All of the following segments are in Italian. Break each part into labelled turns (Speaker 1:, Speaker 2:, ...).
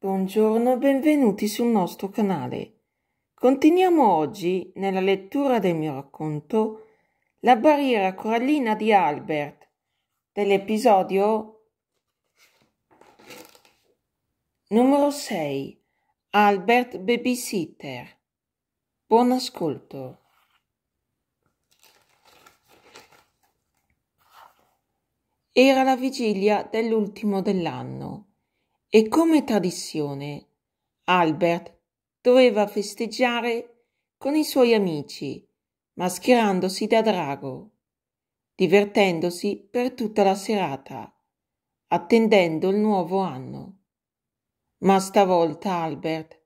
Speaker 1: Buongiorno e benvenuti sul nostro canale. Continuiamo oggi nella lettura del mio racconto La barriera corallina di Albert dell'episodio numero 6 Albert Babysitter. Buon ascolto. Era la vigilia dell'ultimo dell'anno e come tradizione, Albert doveva festeggiare con i suoi amici, mascherandosi da drago, divertendosi per tutta la serata, attendendo il nuovo anno. Ma stavolta Albert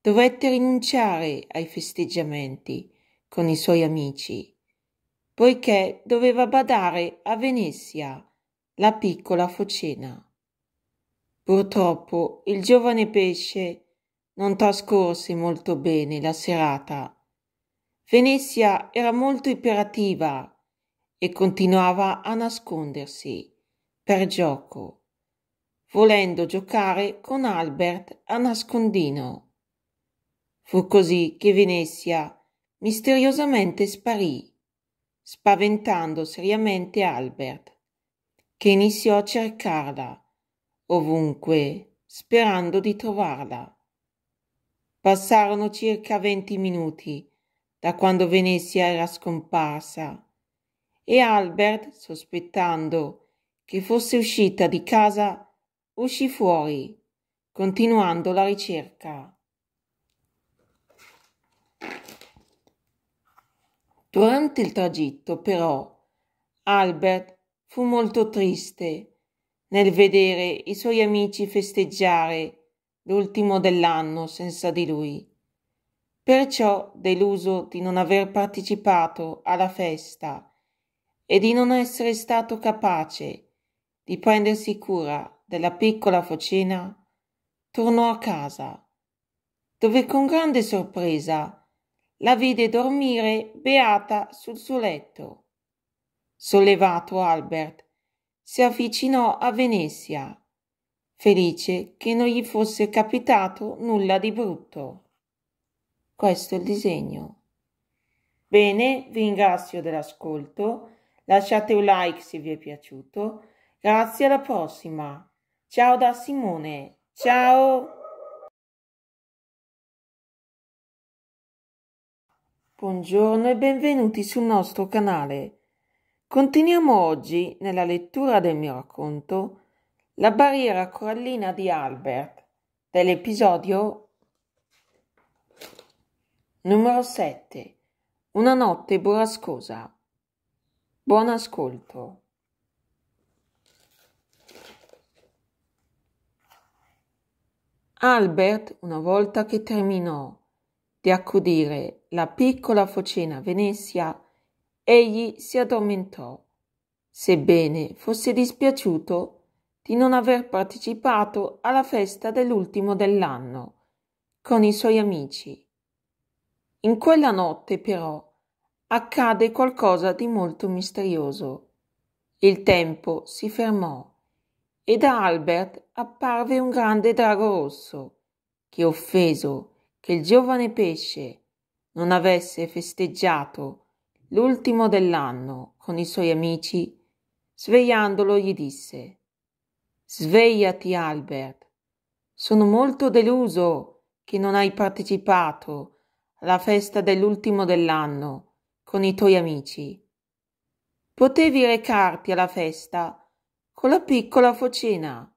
Speaker 1: dovette rinunciare ai festeggiamenti con i suoi amici, poiché doveva badare a Venezia, la piccola focena. Purtroppo il giovane pesce non trascorse molto bene la serata. Venezia era molto iperativa e continuava a nascondersi per gioco, volendo giocare con Albert a nascondino. Fu così che Venezia misteriosamente sparì, spaventando seriamente Albert, che iniziò a cercarla ovunque, sperando di trovarla. Passarono circa venti minuti da quando Venezia era scomparsa e Albert, sospettando che fosse uscita di casa, uscì fuori, continuando la ricerca. Durante il tragitto, però, Albert fu molto triste nel vedere i suoi amici festeggiare l'ultimo dell'anno senza di lui. Perciò, deluso di non aver partecipato alla festa e di non essere stato capace di prendersi cura della piccola focina, tornò a casa, dove con grande sorpresa la vide dormire beata sul suo letto. Sollevato Albert si avvicinò a Venezia, felice che non gli fosse capitato nulla di brutto. Questo è il disegno. Bene, vi ringrazio dell'ascolto, lasciate un like se vi è piaciuto, grazie alla prossima. Ciao da Simone, ciao! Buongiorno e benvenuti sul nostro canale. Continuiamo oggi, nella lettura del mio racconto, la barriera corallina di Albert, dell'episodio numero 7, una notte burrascosa. Buon ascolto. Albert, una volta che terminò di accudire la piccola focena a Venezia, egli si addormentò, sebbene fosse dispiaciuto di non aver partecipato alla festa dell'ultimo dell'anno con i suoi amici. In quella notte però accade qualcosa di molto misterioso. Il tempo si fermò e da Albert apparve un grande drago rosso, che offeso che il giovane pesce non avesse festeggiato l'ultimo dell'anno, con i suoi amici, svegliandolo gli disse Svegliati Albert, sono molto deluso che non hai partecipato alla festa dell'ultimo dell'anno con i tuoi amici. Potevi recarti alla festa con la piccola focina,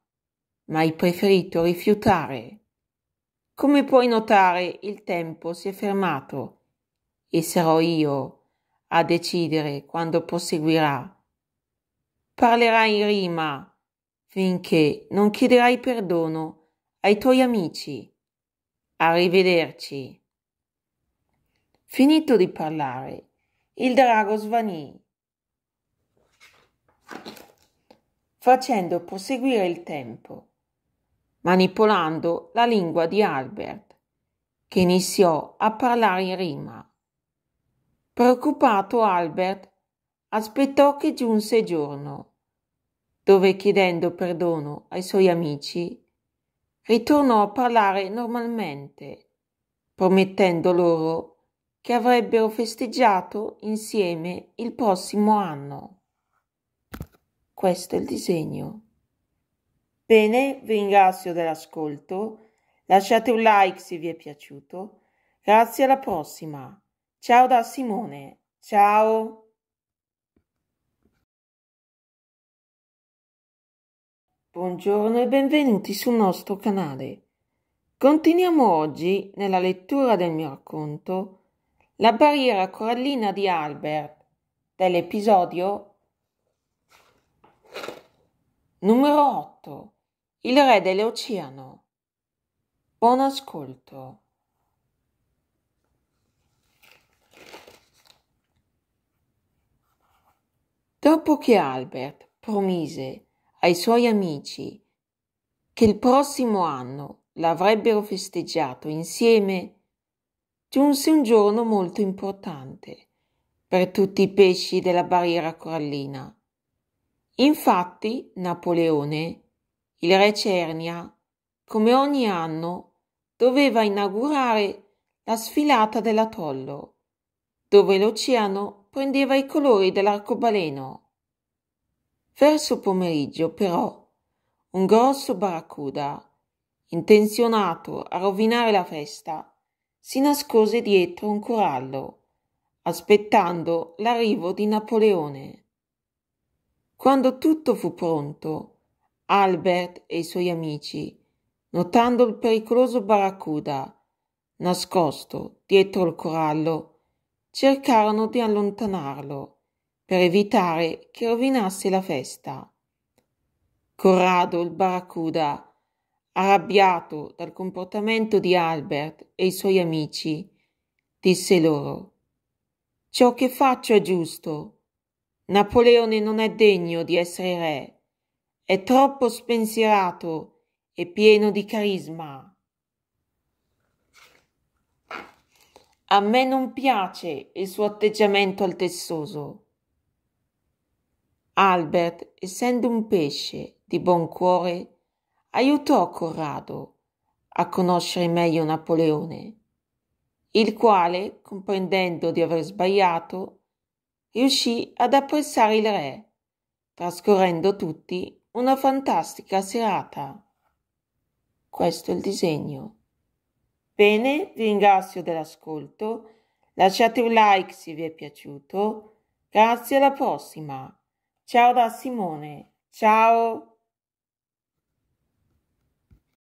Speaker 1: ma hai preferito rifiutare. Come puoi notare, il tempo si è fermato e sarò io a decidere quando proseguirà. Parlerai in rima finché non chiederai perdono ai tuoi amici. Arrivederci. Finito di parlare, il drago svanì, facendo proseguire il tempo, manipolando la lingua di Albert, che iniziò a parlare in rima. Preoccupato Albert aspettò che giunse giorno, dove chiedendo perdono ai suoi amici, ritornò a parlare normalmente, promettendo loro che avrebbero festeggiato insieme il prossimo anno. Questo è il disegno. Bene, vi ringrazio dell'ascolto. Lasciate un like se vi è piaciuto. Grazie alla prossima. Ciao da Simone. Ciao. Buongiorno e benvenuti sul nostro canale. Continuiamo oggi, nella lettura del mio racconto, La barriera corallina di Albert, dell'episodio numero 8, Il re dell'oceano. Buon ascolto. Dopo che Albert promise ai suoi amici che il prossimo anno l'avrebbero festeggiato insieme, giunse un giorno molto importante per tutti i pesci della barriera corallina. Infatti Napoleone, il re Cernia, come ogni anno, doveva inaugurare la sfilata dell'atollo, dove l'oceano prendeva i colori dell'arcobaleno. Verso pomeriggio, però, un grosso barracuda, intenzionato a rovinare la festa, si nascose dietro un corallo, aspettando l'arrivo di Napoleone. Quando tutto fu pronto, Albert e i suoi amici, notando il pericoloso barracuda nascosto dietro il corallo, cercarono di allontanarlo per evitare che rovinasse la festa. Corrado il Barracuda, arrabbiato dal comportamento di Albert e i suoi amici, disse loro Ciò che faccio è giusto. Napoleone non è degno di essere re. È troppo spensierato e pieno di carisma. A me non piace il suo atteggiamento altezzoso. Albert, essendo un pesce di buon cuore, aiutò Corrado a conoscere meglio Napoleone, il quale, comprendendo di aver sbagliato, riuscì ad apprezzare il re, trascorrendo tutti una fantastica serata. Questo è il disegno. Bene, vi ringrazio dell'ascolto. Lasciate un like se vi è piaciuto. Grazie alla prossima. Ciao da Simone. Ciao.